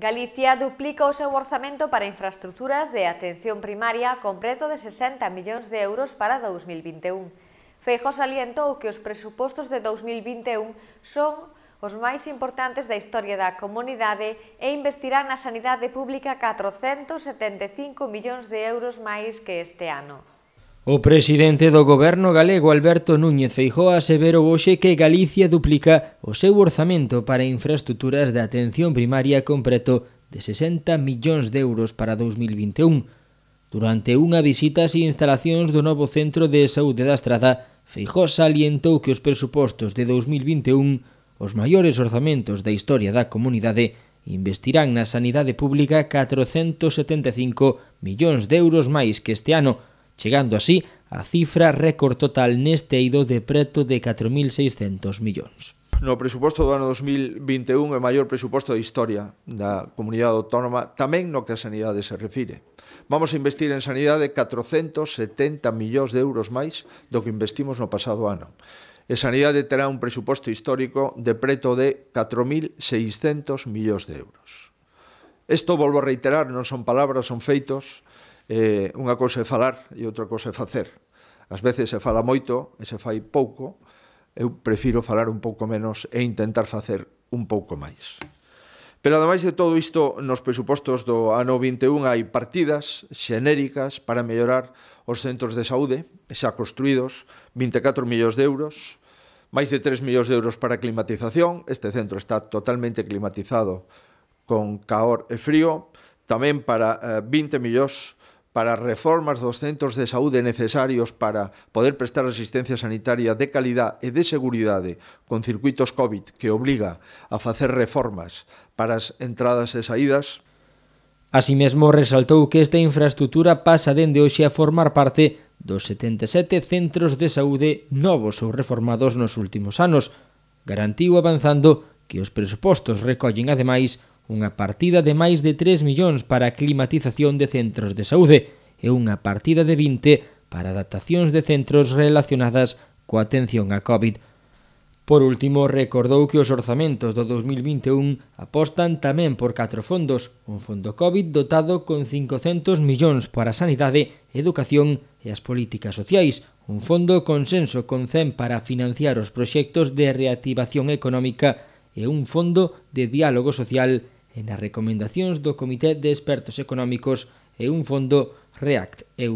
Galicia duplica o seu orzamento para infraestructuras de atención primaria con preto de 60 millóns de euros para 2021. Feijos salientou que os presupostos de 2021 son os máis importantes da historia da comunidade e investirá na sanidade pública 475 millóns de euros máis que este ano. O presidente do goberno galego Alberto Núñez Feijóo aseverou hoxe que Galicia duplica o seu orzamento para infraestructuras de atención primaria con preto de 60 millóns de euros para 2021. Durante unha visita ás instalacións do novo Centro de Saúde da Estrada, Feijóo salientou que os presupostos de 2021, os maiores orzamentos da historia da comunidade, investirán na sanidade pública 475 millóns de euros máis que este ano, chegando así a cifra récord total neste eido de preto de 4.600 millóns. No presuposto do ano 2021 é o maior presuposto da historia da comunidade autónoma, tamén no que a sanidade se refire. Vamos a investir en sanidade 470 millóns de euros máis do que investimos no pasado ano. E Sanidade terá un presuposto histórico de preto de 4.600 millóns de euros. Isto, volvo a reiterar, non son palabras, son feitos, eh, unha cousa é falar e outra cousa é facer. Ás veces se fala moito e se fai pouco, eu prefiro falar un pouco menos e intentar facer un pouco máis. Pero ademais de todo isto, nos presupostos do ano 21 hai partidas xenéricas para mellorar os centros de saúde, xa construídos, 24 millóns de euros, máis de 3 millóns de euros para climatización, este centro está totalmente climatizado con caor e frío, tamén para 20 eh, millóns para reformas dos centros de saúde necesarios para poder prestar asistencia sanitaria de calidad e de seguridade con circuitos COVID que obliga a facer reformas para as entradas e saídas? Así resaltou que esta infraestructura pasa dende hoxe a formar parte dos 77 centros de saúde novos ou reformados nos últimos anos. Garantiu avanzando que os presupostos recollen ademais unha partida de máis de 3 millóns para a climatización de centros de saúde e unha partida de 20 para adaptacións de centros relacionadas coa atención a COVID. Por último, recordou que os orzamentos do 2021 apostan tamén por catro fondos, un fondo COVID dotado con 500 millóns para a sanidade, educación e as políticas sociais, un fondo consenso con 100 para financiar os proxectos de reactivación económica e un fondo de diálogo social e nas recomendacións do Comité de Expertos Económicos e un fondo REACT-EU.